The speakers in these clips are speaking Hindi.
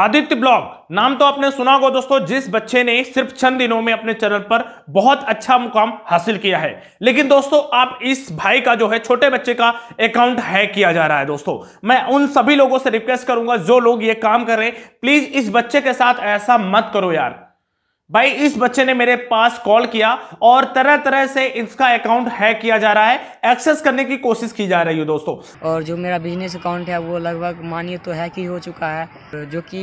आदित्य ब्लॉग नाम तो आपने सुना होगा दोस्तों जिस बच्चे ने सिर्फ चंद दिनों में अपने चैनल पर बहुत अच्छा मुकाम हासिल किया है लेकिन दोस्तों आप इस भाई का जो है छोटे बच्चे का अकाउंट हैक किया जा रहा है दोस्तों मैं उन सभी लोगों से रिक्वेस्ट करूंगा जो लोग ये काम कर रहे हैं प्लीज इस बच्चे के साथ ऐसा मत करो यार भाई इस बच्चे ने मेरे पास कॉल किया और तरह तरह से इसका अकाउंट हैक किया जा रहा है एक्सेस करने की कोशिश की जा रही है दोस्तों और जो मेरा बिजनेस अकाउंट है वो लगभग मानिए तो हैक ही हो चुका है जो कि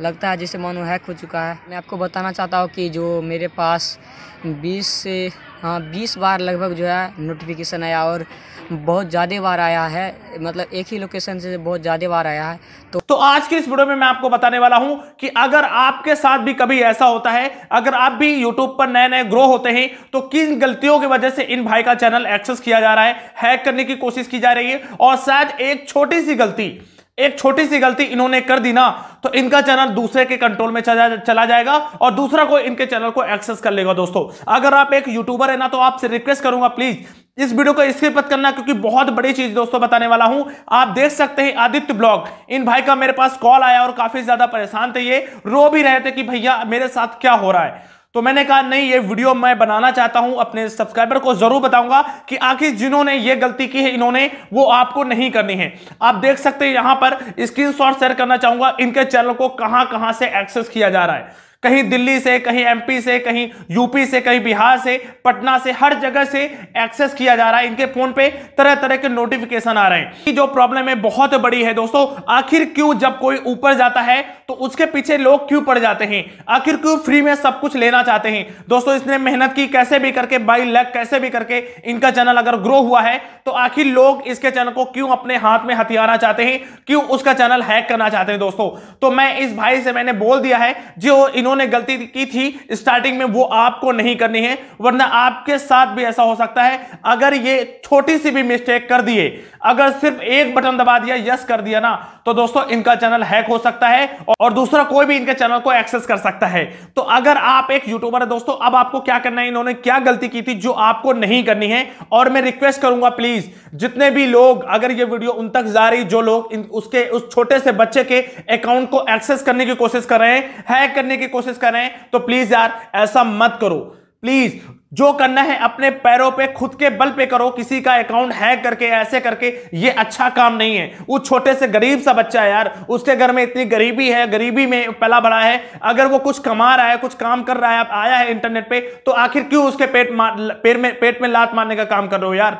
लगता है जैसे मानो हैक हो चुका है मैं आपको बताना चाहता हूँ कि जो मेरे पास बीस से हाँ बीस बार लगभग जो है नोटिफिकेशन आया और बहुत ज़्यादा बार आया है मतलब एक ही लोकेशन से बहुत ज़्यादा बार आया है तो तो आज के इस वीडियो में मैं आपको बताने वाला हूं कि अगर आपके साथ भी कभी ऐसा होता है अगर आप भी यूट्यूब पर नए नए ग्रो होते हैं तो किन गलतियों की वजह से इन भाई का चैनल एक्सेस किया जा रहा है हैक करने की कोशिश की जा रही है और शायद एक छोटी सी गलती एक छोटी सी गलती इन्होंने कर दी ना तो इनका चैनल दूसरे के कंट्रोल में चला, चला जाएगा और दूसरा कोई इनके चैनल को एक्सेस कर लेगा दोस्तों अगर आप एक यूट्यूबर है ना तो आपसे रिक्वेस्ट करूंगा प्लीज इस वीडियो को स्किप मत करना क्योंकि बहुत बड़ी चीज दोस्तों बताने वाला हूं आप देख सकते हैं आदित्य ब्लॉग इन भाई का मेरे पास कॉल आया और काफी ज्यादा परेशान थे ये रो भी रहे थे कि भैया मेरे साथ क्या हो रहा है तो मैंने कहा नहीं ये वीडियो मैं बनाना चाहता हूं अपने सब्सक्राइबर को जरूर बताऊंगा कि आखिर जिन्होंने ये गलती की है इन्होंने वो आपको नहीं करनी है आप देख सकते हैं यहां पर स्क्रीनशॉट शेयर करना चाहूंगा इनके चैनल को कहां कहां से एक्सेस किया जा रहा है कहीं दिल्ली से कहीं एमपी से कहीं यूपी से कहीं बिहार से पटना से हर जगह से एक्सेस किया जा रहा है इनके फोन पे तरह तरह के नोटिफिकेशन आ रहे हैं जो प्रॉब्लम है बहुत बड़ी है दोस्तों आखिर क्यों जब कोई ऊपर जाता है तो उसके पीछे लोग क्यों पड़ जाते हैं आखिर क्यों फ्री में सब कुछ लेना चाहते हैं दोस्तों इसने मेहनत की कैसे भी करके बाई लग कैसे भी करके इनका चैनल अगर ग्रो हुआ है तो आखिर लोग इसके चैनल को क्यों अपने हाथ में हथियारा चाहते हैं क्यों उसका चैनल हैक करना चाहते हैं दोस्तों तो मैं इस भाई से मैंने बोल दिया है जो इन्होंने जिन्होंने गलती की थी स्टार्टिंग में वो आपको नहीं करनी है वरना आपके साथ भी ऐसा हो सकता है अगर ये छोटी सी भी मिस्टेक कर दिए अगर सिर्फ एक बटन दबा दिया यस कर दिया ना तो दोस्तों इनका चैनल हैक हो सकता है और दूसरा कोई भी इनके चैनल को एक्सेस कर सकता है तो अगर आप एक यूट्यूबर है दोस्तों अब आपको क्या करना है इन्होंने क्या गलती की थी जो आपको नहीं करनी है और मैं रिक्वेस्ट करूंगा प्लीज जितने भी लोग अगर ये वीडियो उन तक जा रही जो लोग उसके उस छोटे से बच्चे के अकाउंट को एक्सेस करने की कोशिश कर रहे हैं हैक करने की कोशिश कर रहे हैं तो प्लीज यार ऐसा मत करो प्लीज जो करना है अपने पैरों पे खुद के बल पे करो किसी का अकाउंट हैक करके ऐसे करके ये अच्छा काम नहीं है वो छोटे से गरीब सा बच्चा है यार उसके घर में इतनी गरीबी है गरीबी में पला बड़ा है अगर वो कुछ कमा रहा है कुछ काम कर रहा है आया है इंटरनेट पे तो आखिर क्यों उसके पेट मार पेट में पेट में लात मारने का काम कर रहे हो यार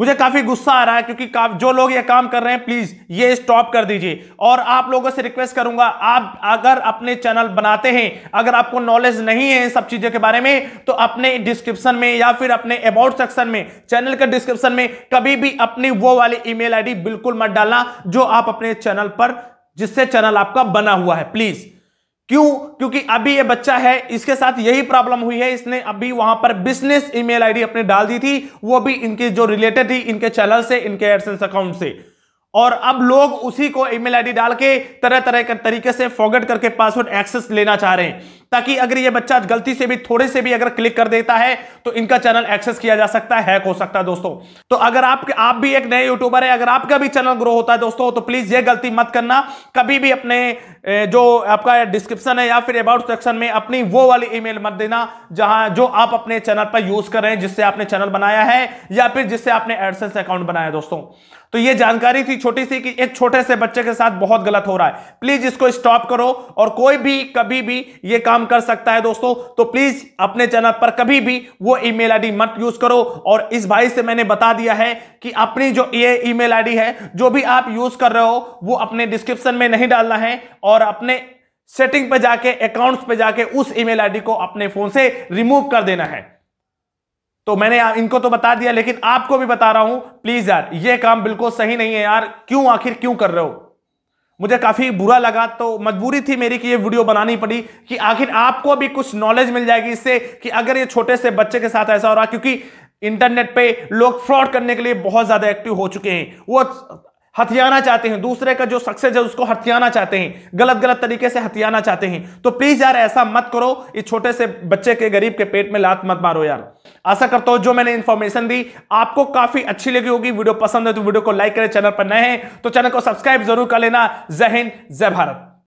मुझे काफी गुस्सा आ रहा है क्योंकि जो लोग ये काम कर रहे हैं प्लीज ये स्टॉप कर दीजिए और आप लोगों से रिक्वेस्ट करूंगा आप अगर अपने चैनल बनाते हैं अगर आपको नॉलेज नहीं है सब चीजों के बारे में तो अपने डिस्क्रिप्शन में या फिर अपने अबाउट सेक्शन में चैनल के डिस्क्रिप्शन में कभी भी अपनी वो वाली ईमेल आईडी बिल्कुल मत डालना जो आप अपने चैनल पर जिससे चैनल आपका बना हुआ है प्लीज क्यों क्योंकि अभी ये बच्चा है इसके साथ यही प्रॉब्लम हुई है इसने अभी वहां पर बिजनेस ईमेल आईडी अपने डाल दी थी वो भी इनके जो रिलेटेड थी इनके चैनल से इनके एडसेंस अकाउंट से और अब लोग उसी को ईमेल आईडी डाल के तरह तरह के तरीके से फॉगेट करके पासवर्ड एक्सेस लेना चाह रहे हैं ताकि अगर ये बच्चा गलती से भी थोड़े से भी अगर क्लिक कर देता है तो इनका चैनल एक्सेस किया जा सकता है हैक हो सकता है दोस्तों तो अगर आप आप भी एक नए यूट्यूबर है अगर आपका भी चैनल ग्रो होता है दोस्तों तो प्लीज ये गलती मत करना कभी भी अपने जो आपका डिस्क्रिप्शन है या फिर अबाउट सेक्शन में अपनी वो वाली ईमेल मत देना जहां जो आप अपने चैनल पर यूज कर रहे हैं जिससे आपने चैनल बनाया है या फिर जिससे आपने एडसेंस अकाउंट बनाया दोस्तों तो ये जानकारी थी छोटी सी कि एक छोटे से बच्चे के साथ बहुत गलत हो रहा है प्लीज इसको स्टॉप करो और कोई भी कभी भी ये काम काम कर सकता है दोस्तों तो प्लीज अपने चैनल पर कभी भी वो ईमेल आईडी मत यूज करो और इस भाई से मैंने बता दिया है कि अपनी जो ये ईमेल आईडी है जो भी आप यूज कर रहे हो वो अपने डिस्क्रिप्शन में नहीं डालना है और अपने सेटिंग पे जाके अकाउंट्स पे जाके उस ईमेल आईडी को अपने फोन से रिमूव कर देना है तो मैंने इनको तो बता दिया लेकिन आपको भी बता रहा हूं प्लीज यार ये काम बिल्कुल सही नहीं है यार क्यों आखिर क्यों कर रहे हो मुझे काफ़ी बुरा लगा तो मजबूरी थी मेरी कि ये वीडियो बनानी पड़ी कि आखिर आपको भी कुछ नॉलेज मिल जाएगी इससे कि अगर ये छोटे से बच्चे के साथ ऐसा हो रहा क्योंकि इंटरनेट पे लोग फ्रॉड करने के लिए बहुत ज़्यादा एक्टिव हो चुके हैं वो हथियाना चाहते हैं दूसरे का जो सक्सेस है उसको हथियाना चाहते हैं गलत गलत तरीके से हथियाना चाहते हैं तो प्लीज यार ऐसा मत करो इस छोटे से बच्चे के गरीब के पेट में लात मत मारो यार आशा करता हूं जो मैंने इंफॉर्मेशन दी आपको काफी अच्छी लगी होगी वीडियो पसंद है तो वीडियो को लाइक करें चैनल पर नए हैं तो चैनल को सब्सक्राइब जरूर कर लेना जय हिंद जय भारत